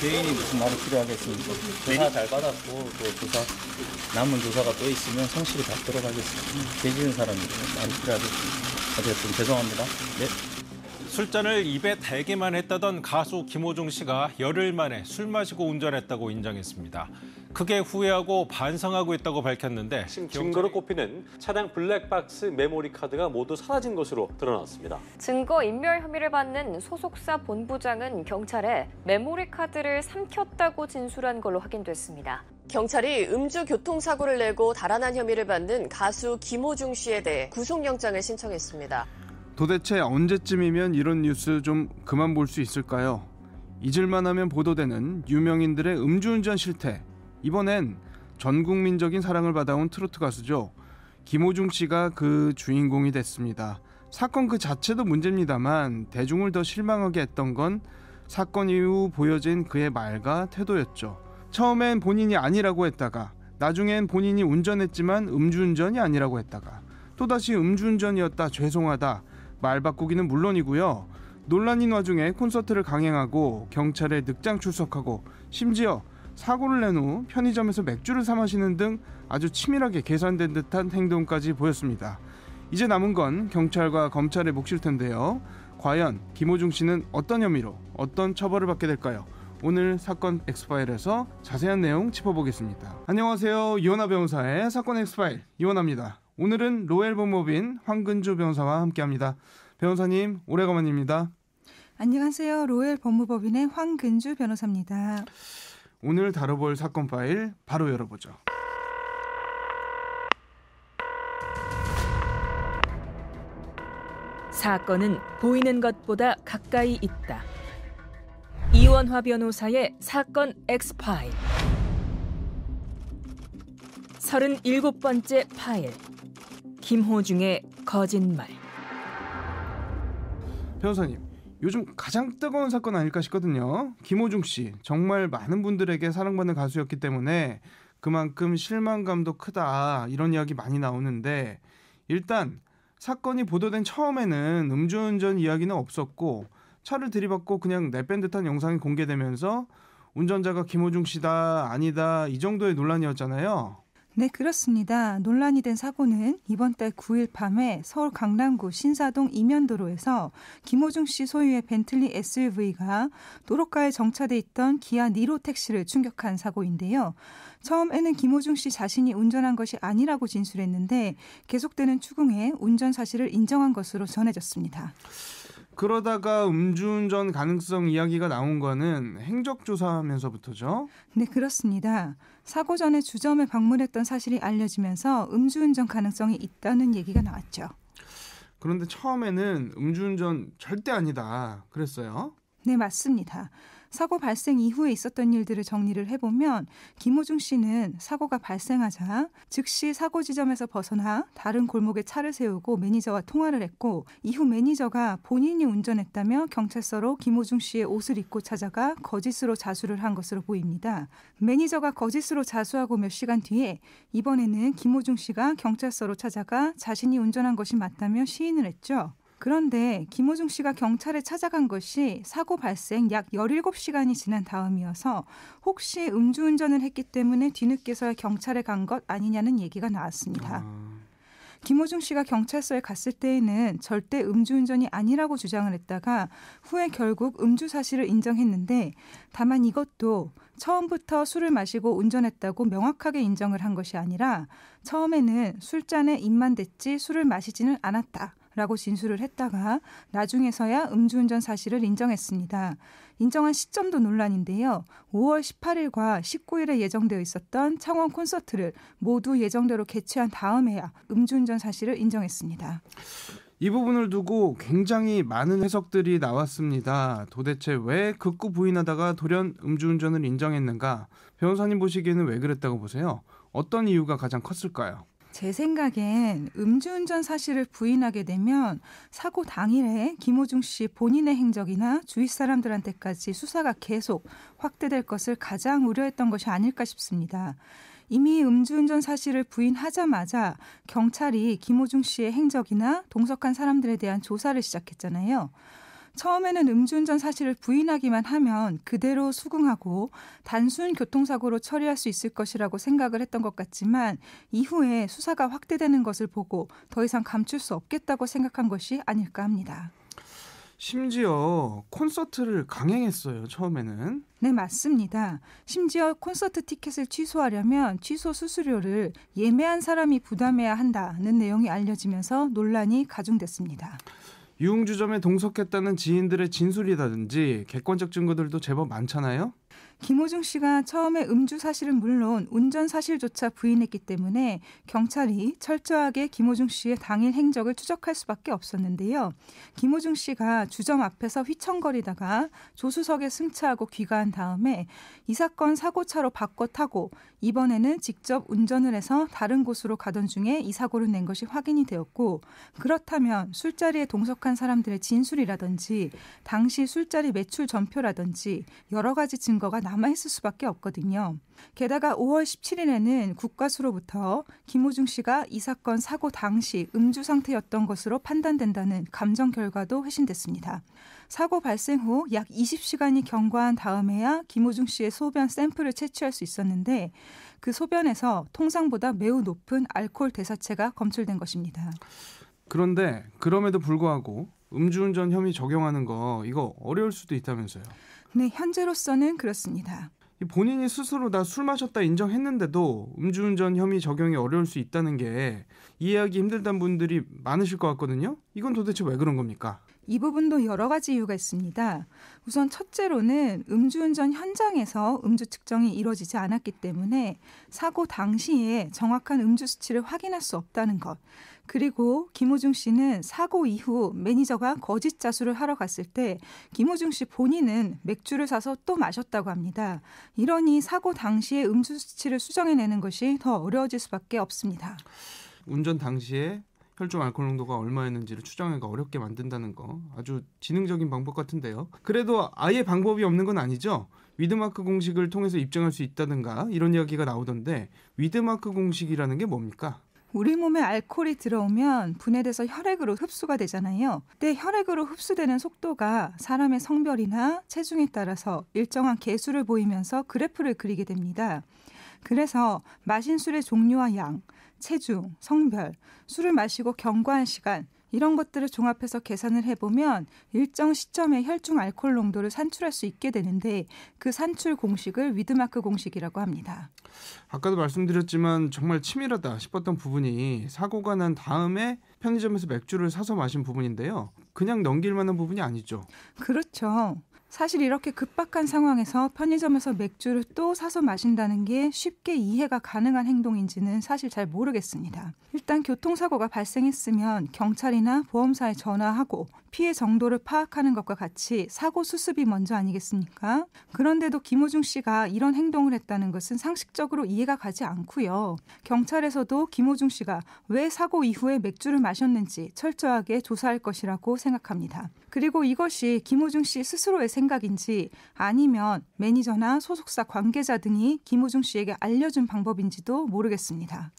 개인이 무슨 말이 필요하겠습니까? 조사 잘 받았고 또 조사 남은 조사가 또 있으면 성실히 받도록 하겠습니다. 계시는 사람이 말이 필요하겠습니다. 어쨌든 죄송합니다. 네. 술잔을 입에 대기만 했다던 가수 김호중 씨가 열흘 만에 술 마시고 운전했다고 인정했습니다. 크게 후회하고 반성하고 있다고 밝혔는데 증거로 꼽히는 차량 블랙박스 메모리 카드가 모두 사라진 것으로 드러났습니다. 증거 인멸 혐의를 받는 소속사 본부장은 경찰에 메모리 카드를 삼켰다고 진술한 걸로 확인됐습니다. 경찰이 음주 교통사고를 내고 달아난 혐의를 받는 가수 김호중 씨에 대해 구속영장을 신청했습니다. 도대체 언제쯤이면 이런 뉴스 좀 그만 볼 수 있을까요? 잊을만하면 보도되는 유명인들의 음주운전 실태. 이번엔 전 국민적인 사랑을 받아온 트로트 가수죠. 김호중 씨가 그 주인공이 됐습니다. 사건 그 자체도 문제입니다만 대중을 더 실망하게 했던 건 사건 이후 보여진 그의 말과 태도였죠. 처음엔 본인이 아니라고 했다가 나중엔 본인이 운전했지만 음주운전이 아니라고 했다가 또다시 음주운전이었다 죄송하다 말 바꾸기는 물론이고요. 논란인 와중에 콘서트를 강행하고 경찰에 늑장 출석하고 심지어 사고를 낸 후 편의점에서 맥주를 사 마시는 등 아주 치밀하게 계산된 듯한 행동까지 보였습니다. 이제 남은 건 경찰과 검찰의 몫일 텐데요. 과연 김호중 씨는 어떤 혐의로 어떤 처벌을 받게 될까요? 오늘 사건 엑스파일에서 자세한 내용 짚어보겠습니다. 안녕하세요. 이원아 변호사의 사건 엑스파일 이원아입니다. 오늘은 로엘 본모빈 황근주 변호사와 함께합니다. 변호사님 오래간만입니다. 안녕하세요. 로엘 법무법인의 황근주 변호사입니다. 오늘 다뤄볼 사건 파일 바로 열어보죠. 사건은 보이는 것보다 가까이 있다. 이원화 변호사의 사건 X 파일. 37번째 파일. 김호중의 거짓말. 변호사님, 요즘 가장 뜨거운 사건 아닐까 싶거든요. 김호중 씨 정말 많은 분들에게 사랑받는 가수였기 때문에 그만큼 실망감도 크다 이런 이야기 많이 나오는데 일단 사건이 보도된 처음에는 음주운전 이야기는 없었고 차를 들이받고 그냥 내뺀 듯한 영상이 공개되면서 운전자가 김호중 씨다 아니다 이 정도의 논란이었잖아요. 네, 그렇습니다. 논란이 된 사고는 이번 달 9일 밤에 서울 강남구 신사동 이면도로에서 김호중 씨 소유의 벤틀리 SUV가 도로가에 정차돼 있던 기아 니로 택시를 충격한 사고인데요. 처음에는 김호중 씨 자신이 운전한 것이 아니라고 진술했는데 계속되는 추궁에 운전 사실을 인정한 것으로 전해졌습니다. 그러다가 음주운전 가능성 이야기가 나온 거는 행적조사하면서부터죠. 네, 그렇습니다. 사고 전에 주점에 방문했던 사실이 알려지면서 음주운전 가능성이 있다는 얘기가 나왔죠. 그런데 처음에는 음주운전 절대 아니다 그랬어요. 네, 맞습니다. 사고 발생 이후에 있었던 일들을 정리를 해보면 김호중 씨는 사고가 발생하자 즉시 사고 지점에서 벗어나 다른 골목에 차를 세우고 매니저와 통화를 했고 이후 매니저가 본인이 운전했다며 경찰서로 김호중 씨의 옷을 입고 찾아가 거짓으로 자수를 한 것으로 보입니다. 매니저가 거짓으로 자수하고 몇 시간 뒤에 이번에는 김호중 씨가 경찰서로 찾아가 자신이 운전한 것이 맞다며 시인을 했죠. 그런데 김호중 씨가 경찰에 찾아간 것이 사고 발생 약 17시간이 지난 다음이어서 혹시 음주운전을 했기 때문에 뒤늦게서야 경찰에 간 것 아니냐는 얘기가 나왔습니다. 아. 김호중 씨가 경찰서에 갔을 때에는 절대 음주운전이 아니라고 주장을 했다가 후에 결국 음주 사실을 인정했는데 다만 이것도 처음부터 술을 마시고 운전했다고 명확하게 인정을 한 것이 아니라 처음에는 술잔에 입만 댔지 술을 마시지는 않았다. 라고 진술을 했다가 나중에서야 음주운전 사실을 인정했습니다. 인정한 시점도 논란인데요. 5월 18일과 19일에 예정되어 있었던 창원 콘서트를 모두 예정대로 개최한 다음에야 음주운전 사실을 인정했습니다. 이 부분을 두고 굉장히 많은 해석들이 나왔습니다. 도대체 왜 극구 부인하다가 돌연 음주운전을 인정했는가? 변호사님 보시기에는 왜 그랬다고 보세요? 어떤 이유가 가장 컸을까요? 제 생각엔 음주운전 사실을 부인하게 되면 사고 당일에 김호중 씨 본인의 행적이나 주위 사람들한테까지 수사가 계속 확대될 것을 가장 우려했던 것이 아닐까 싶습니다. 이미 음주운전 사실을 부인하자마자 경찰이 김호중 씨의 행적이나 동석한 사람들에 대한 조사를 시작했잖아요. 처음에는 음주운전 사실을 부인하기만 하면 그대로 수긍하고 단순 교통사고로 처리할 수 있을 것이라고 생각을 했던 것 같지만 이후에 수사가 확대되는 것을 보고 더 이상 감출 수 없겠다고 생각한 것이 아닐까 합니다. 심지어 콘서트를 강행했어요, 처음에는. 네, 맞습니다. 심지어 콘서트 티켓을 취소하려면 취소 수수료를 예매한 사람이 부담해야 한다는 내용이 알려지면서 논란이 가중됐습니다. 유흥주점에 동석했다는 지인들의 진술이라든지 객관적 증거들도 제법 많잖아요. 김호중 씨가 처음에 음주 사실은 물론 운전 사실조차 부인했기 때문에 경찰이 철저하게 김호중 씨의 당일 행적을 추적할 수밖에 없었는데요. 김호중 씨가 주점 앞에서 휘청거리다가 조수석에 승차하고 귀가한 다음에 이 사건 사고차로 바꿔 타고 이번에는 직접 운전을 해서 다른 곳으로 가던 중에 이 사고를 낸 것이 확인이 되었고 그렇다면 술자리에 동석한 사람들의 진술이라든지 당시 술자리 매출 전표라든지 여러 가지 증거가 남아있을 수밖에 없거든요. 게다가 5월 17일에는 국과수로부터 김호중 씨가 이 사건 사고 당시 음주 상태였던 것으로 판단된다는 감정 결과도 회신됐습니다. 사고 발생 후 약 20시간이 경과한 다음에야 김호중 씨의 소변 샘플을 채취할 수 있었는데 그 소변에서 통상보다 매우 높은 알코올 대사체가 검출된 것입니다. 그런데 그럼에도 불구하고 음주운전 혐의 적용하는 거 이거 어려울 수도 있다면서요. 네, 현재로서는 그렇습니다. 본인이 스스로 다 술 마셨다 인정했는데도 음주운전 혐의 적용이 어려울 수 있다는 게 이해하기 힘들다는 분들이 많으실 것 같거든요. 이건 도대체 왜 그런 겁니까? 이 부분도 여러 가지 이유가 있습니다. 우선 첫째로는 음주운전 현장에서 음주 측정이 이루어지지 않았기 때문에 사고 당시에 정확한 음주 수치를 확인할 수 없다는 것. 그리고 김호중 씨는 사고 이후 매니저가 거짓 자수를 하러 갔을 때 김호중 씨 본인은 맥주를 사서 또 마셨다고 합니다. 이러니 사고 당시에 음주 수치를 수정해내는 것이 더 어려워질 수밖에 없습니다. 운전 당시에 혈중 알코올 농도가 얼마였는지를 추정하기가 어렵게 만든다는 거 아주 지능적인 방법 같은데요. 그래도 아예 방법이 없는 건 아니죠. 위드마크 공식을 통해서 입증할 수 있다든가 이런 이야기가 나오던데 위드마크 공식이라는 게 뭡니까? 우리 몸에 알코올이 들어오면 분해돼서 혈액으로 흡수가 되잖아요. 근데 혈액으로 흡수되는 속도가 사람의 성별이나 체중에 따라서 일정한 개수를 보이면서 그래프를 그리게 됩니다. 그래서 마신 술의 종류와 양, 체중, 성별, 술을 마시고 경과한 시간, 이런 것들을 종합해서 계산을 해보면 일정 시점에 혈중 알코올 농도를 산출할 수 있게 되는데 그 산출 공식을 위드마크 공식이라고 합니다. 아까도 말씀드렸지만 정말 치밀하다 싶었던 부분이 사고가 난 다음에 편의점에서 맥주를 사서 마신 부분인데요. 그냥 넘길 만한 부분이 아니죠. 그렇죠. 사실 이렇게 급박한 상황에서 편의점에서 맥주를 또 사서 마신다는 게 쉽게 이해가 가능한 행동인지는 사실 잘 모르겠습니다. 일단 교통사고가 발생했으면 경찰이나 보험사에 전화하고 피해 정도를 파악하는 것과 같이 사고 수습이 먼저 아니겠습니까? 그런데도 김호중 씨가 이런 행동을 했다는 것은 상식적으로 이해가 가지 않고요. 경찰에서도 김호중 씨가 왜 사고 이후에 맥주를 마셨는지 철저하게 조사할 것이라고 생각합니다. 그리고 이것이 김호중 씨 스스로의 생각인지 아니면 매니저나 소속사 관계자 등이 김호중 씨에게 알려준 방법인지도 모르겠습니다.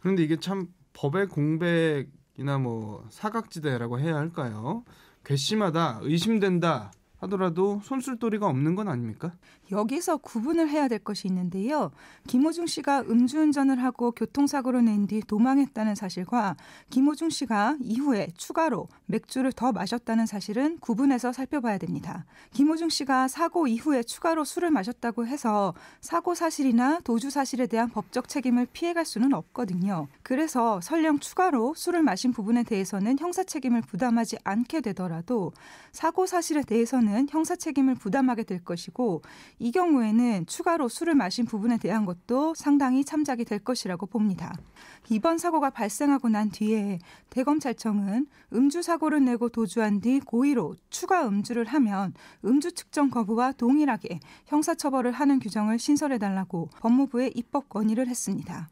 그런데 이게 참 법의 공백이나 뭐 사각지대라고 해야 할까요? 괘씸하다, 의심된다 하더라도 손술도리가 없는 건 아닙니까? 여기서 구분을 해야 될 것이 있는데요. 김호중 씨가 음주운전을 하고 교통사고로낸 뒤 도망했다는 사실과 김호중 씨가 이후에 추가로 맥주를 더 마셨다는 사실은 구분해서 살펴봐야 됩니다. 김호중 씨가 사고 이후에 추가로 술을 마셨다고 해서 사고 사실이나 도주 사실에 대한 법적 책임을 피해갈 수는 없거든요. 그래서 설령 추가로 술을 마신 부분에 대해서는 형사 책임을 부담하지 않게 되더라도 사고 사실에 대해서는 형사 책임을 부담하게 될 것이고 이 경우에는 추가로 술을 마신 부분에 대한 것도 상당히 참작이 될 것이라고 봅니다. 이번 사고가 발생하고 난 뒤에 대검찰청은 음주 사고를 내고 도주한 뒤 고의로 추가 음주를 하면 음주 측정 거부와 동일하게 형사처벌을 하는 규정을 신설해달라고 법무부에 입법 건의를 했습니다.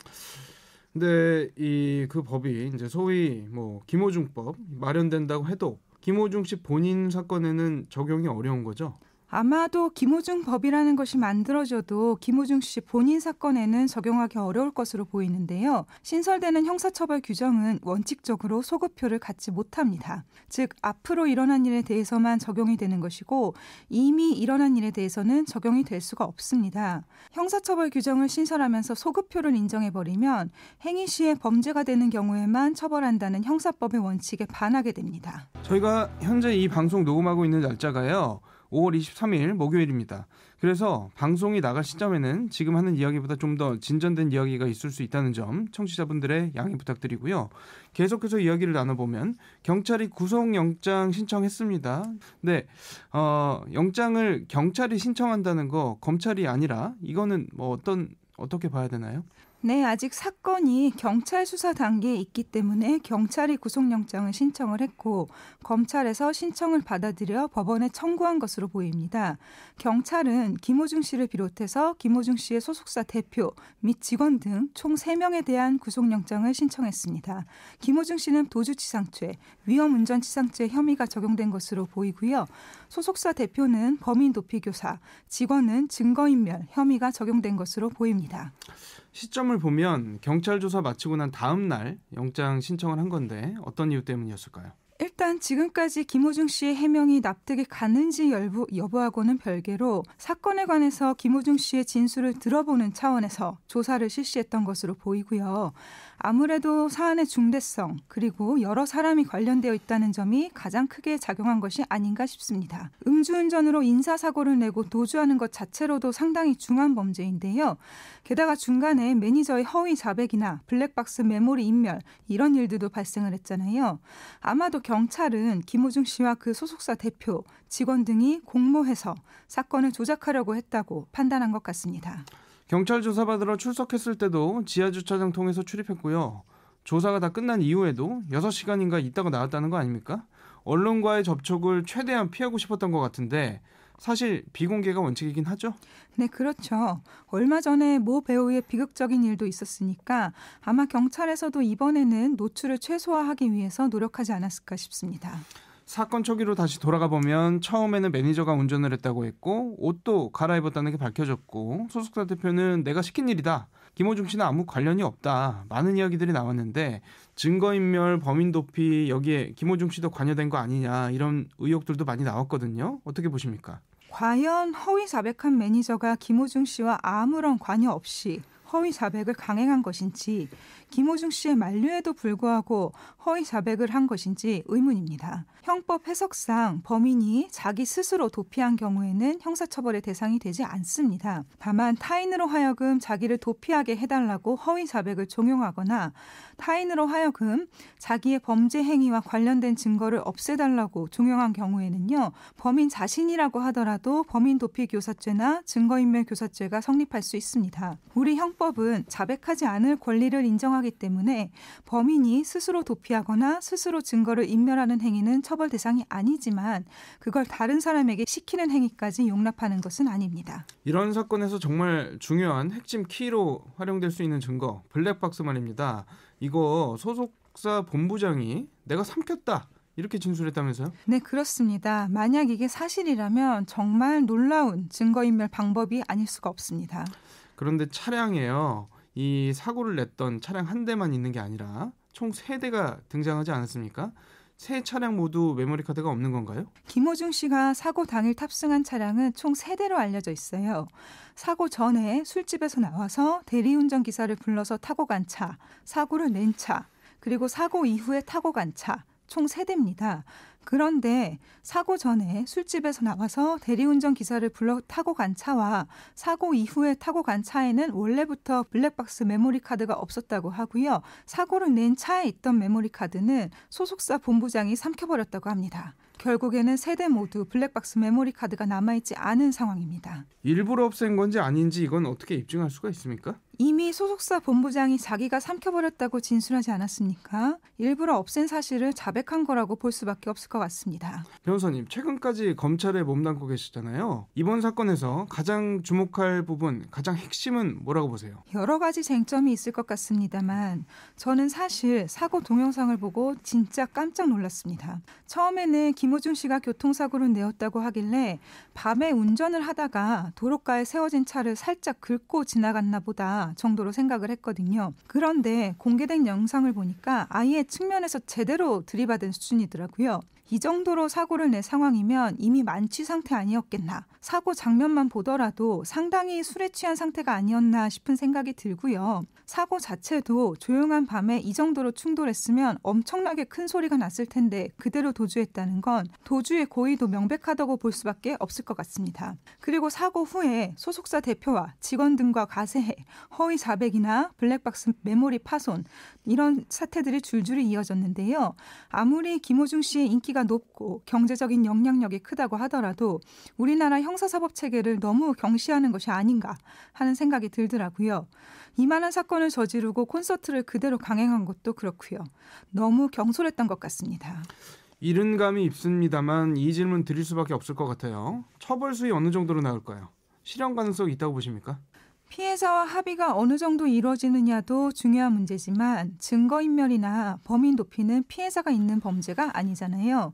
근데 이 그 법이 이제 소위 뭐 김호중법 마련된다고 해도 김호중 씨 본인 사건에는 적용이 어려운 거죠? 아마도 김호중 법이라는 것이 만들어져도 김호중 씨 본인 사건에는 적용하기 어려울 것으로 보이는데요. 신설되는 형사처벌 규정은 원칙적으로 소급표를 갖지 못합니다. 즉, 앞으로 일어난 일에 대해서만 적용이 되는 것이고 이미 일어난 일에 대해서는 적용이 될 수가 없습니다. 형사처벌 규정을 신설하면서 소급표를 인정해버리면 행위 시에 범죄가 되는 경우에만 처벌한다는 형사법의 원칙에 반하게 됩니다. 저희가 현재 이 방송 녹음하고 있는 날짜가요. 5월 23일 목요일입니다. 그래서 방송이 나갈 시점에는 지금 하는 이야기보다 좀 더 진전된 이야기가 있을 수 있다는 점 청취자분들의 양해 부탁드리고요. 계속해서 이야기를 나눠보면 경찰이 구속영장 신청했습니다. 네, 어, 영장을 경찰이 신청한다는 거 검찰이 아니라 이거는 뭐 어떤 어떻게 봐야 되나요? 네, 아직 사건이 경찰 수사 단계에 있기 때문에 경찰이 구속영장을 신청을 했고 검찰에서 신청을 받아들여 법원에 청구한 것으로 보입니다. 경찰은 김호중 씨를 비롯해서 김호중 씨의 소속사 대표 및 직원 등 총 3명에 대한 구속영장을 신청했습니다. 김호중 씨는 도주치상죄, 위험운전치상죄 혐의가 적용된 것으로 보이고요. 소속사 대표는 범인 도피 교사, 직원은 증거인멸 혐의가 적용된 것으로 보입니다. 시점을 보면 경찰 조사 마치고 난 다음 날 영장 신청을 한 건데 어떤 이유 때문이었을까요? 일단 지금까지 김호중 씨의 해명이 납득이 가는지 여부, 여부하고는 별개로 사건에 관해서 김호중 씨의 진술을 들어보는 차원에서 조사를 실시했던 것으로 보이고요. 아무래도 사안의 중대성 그리고 여러 사람이 관련되어 있다는 점이 가장 크게 작용한 것이 아닌가 싶습니다. 음주운전으로 인사사고를 내고 도주하는 것 자체로도 상당히 중한 범죄인데요. 게다가 중간에 매니저의 허위 자백이나 블랙박스 메모리 인멸 이런 일들도 발생을 했잖아요. 아마도 경찰은 김호중 씨와 그 소속사 대표, 직원 등이 공모해서 사건을 조작하려고 했다고 판단한 것 같습니다. 경찰 조사받으러 출석했을 때도 지하주차장 통해서 출입했고요. 조사가 다 끝난 이후에도 6시간인가 있다가 나왔다는 거 아닙니까? 언론과의 접촉을 최대한 피하고 싶었던 것 같은데 사실 비공개가 원칙이긴 하죠. 네, 그렇죠. 얼마 전에 모 배우의 비극적인 일도 있었으니까 아마 경찰에서도 이번에는 노출을 최소화하기 위해서 노력하지 않았을까 싶습니다. 사건 초기로 다시 돌아가 보면 처음에는 매니저가 운전을 했다고 했고 옷도 갈아입었다는 게 밝혀졌고 소속사 대표는 내가 시킨 일이다. 김호중 씨는 아무 관련이 없다. 많은 이야기들이 나왔는데 증거인멸, 범인 도피 여기에 김호중 씨도 관여된 거 아니냐 이런 의혹들도 많이 나왔거든요. 어떻게 보십니까? 과연 허위자백한 매니저가 김호중 씨와 아무런 관여 없이 허위 자백을 강행한 것인지 김호중 씨의 만류에도 불구하고 허위 자백을 한 것인지 의문입니다. 형법 해석상 범인이 자기 스스로 도피한 경우에는 형사처벌의 대상이 되지 않습니다. 다만 타인으로 하여금 자기를 도피하게 해달라고 허위 자백을 종용하거나 타인으로 하여금 자기의 범죄 행위와 관련된 증거를 없애달라고 종용한 경우에는요 범인 자신이라고 하더라도 범인 도피 교사죄나 증거인멸 교사죄가 성립할 수 있습니다. 우리 형법 헌법은 자백하지 않을 권리를 인정하기 때문에 범인이 스스로 도피하거나 스스로 증거를 인멸하는 행위는 처벌 대상이 아니지만 그걸 다른 사람에게 시키는 행위까지 용납하는 것은 아닙니다. 이런 사건에서 정말 중요한 핵심 키로 활용될 수 있는 증거 블랙박스 말입니다. 이거 소속사 본부장이 내가 삼켰다. 이렇게 진술했다면서요? 네, 그렇습니다. 만약 이게 사실이라면 정말 놀라운 증거인멸 방법이 아닐 수가 없습니다. 그런데 차량에요. 이 사고를 냈던 차량 한 대만 있는 게 아니라 총 세 대가 등장하지 않았습니까? 세 차량 모두 메모리 카드가 없는 건가요? 김호중 씨가 사고 당일 탑승한 차량은 총 세대로 알려져 있어요. 사고 전에 술집에서 나와서 대리운전 기사를 불러서 타고 간 차, 사고를 낸 차, 그리고 사고 이후에 타고 간 차, 총 세대입니다 그런데 사고 전에 술집에서 나와서 대리운전 기사를 불러 타고 간 차와 사고 이후에 타고 간 차에는 원래부터 블랙박스 메모리 카드가 없었다고 하고요. 사고를 낸 차에 있던 메모리 카드는 소속사 본부장이 삼켜버렸다고 합니다. 결국에는 세대 모두 블랙박스 메모리 카드가 남아있지 않은 상황입니다. 일부러 없앤 건지 아닌지 이건 어떻게 입증할 수가 있습니까? 이미 소속사 본부장이 자기가 삼켜버렸다고 진술하지 않았습니까? 일부러 없앤 사실을 자백한 거라고 볼 수밖에 없을 것 같습니다. 변호사님, 최근까지 검찰에 몸담고 계시잖아요. 이번 사건에서 가장 주목할 부분, 가장 핵심은 뭐라고 보세요? 여러 가지 쟁점이 있을 것 같습니다만 저는 사실 사고 동영상을 보고 진짜 깜짝 놀랐습니다. 처음에는 김호준 씨가 교통사고를 내었다고 하길래 밤에 운전을 하다가 도로가에 세워진 차를 살짝 긁고 지나갔나 보다 정도로 생각을 했거든요. 그런데 공개된 영상을 보니까 아예 측면에서 제대로 들이받은 수준이더라고요. 이 정도로 사고를 낸 상황이면 이미 만취 상태 아니었겠나. 사고 장면만 보더라도 상당히 술에 취한 상태가 아니었나 싶은 생각이 들고요. 사고 자체도 조용한 밤에 이 정도로 충돌했으면 엄청나게 큰 소리가 났을 텐데 그대로 도주했다는 건 도주의 고의도 명백하다고 볼 수밖에 없을 것 같습니다. 그리고 사고 후에 소속사 대표와 직원 등과 가세해, 허위 자백이나 블랙박스 메모리 파손 이런 사태들이 줄줄이 이어졌는데요. 아무리 김호중 씨의 인기가 높고 경제적인 영향력이 크다고 하더라도 우리나라 형 형사사법 체계를 너무 경시하는 것이 아닌가 하는 생각이 들더라고요. 이만한 사건을 저지르고 콘서트를 그대로 강행한 것도 그렇고요. 너무 경솔했던 것 같습니다. 이른 감이 있습니다만 이 질문 드릴 수밖에 없을 것 같아요. 처벌 수위 어느 정도로 나올까요? 실현 가능성이 있다고 보십니까? 피해자와 합의가 어느 정도 이루어지느냐도 중요한 문제지만 증거인멸이나 범인 높이는 피해자가 있는 범죄가 아니잖아요.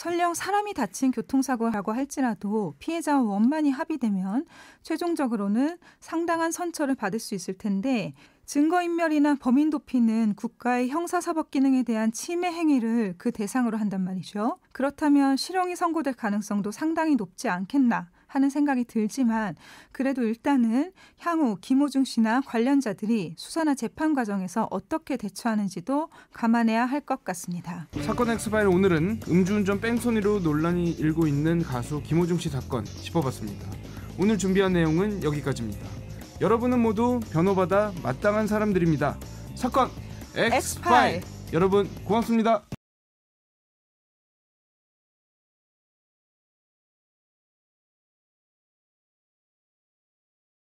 설령 사람이 다친 교통사고라고 할지라도 피해자와 원만히 합의되면 최종적으로는 상당한 선처를 받을 수 있을 텐데 증거인멸이나 범인 도피는 국가의 형사사법 기능에 대한 침해 행위를 그 대상으로 한단 말이죠. 그렇다면 실형이 선고될 가능성도 상당히 높지 않겠나. 하는 생각이 들지만 그래도 일단은 향후 김호중 씨나 관련자들이 수사나 재판 과정에서 어떻게 대처하는지도 감안해야 할 것 같습니다. 사건 엑스파일 오늘은 음주운전 뺑소니로 논란이 일고 있는 가수 김호중 씨 사건 짚어봤습니다. 오늘 준비한 내용은 여기까지입니다. 여러분은 모두 변호받아 마땅한 사람들입니다. 사건 엑스파일 여러분 고맙습니다.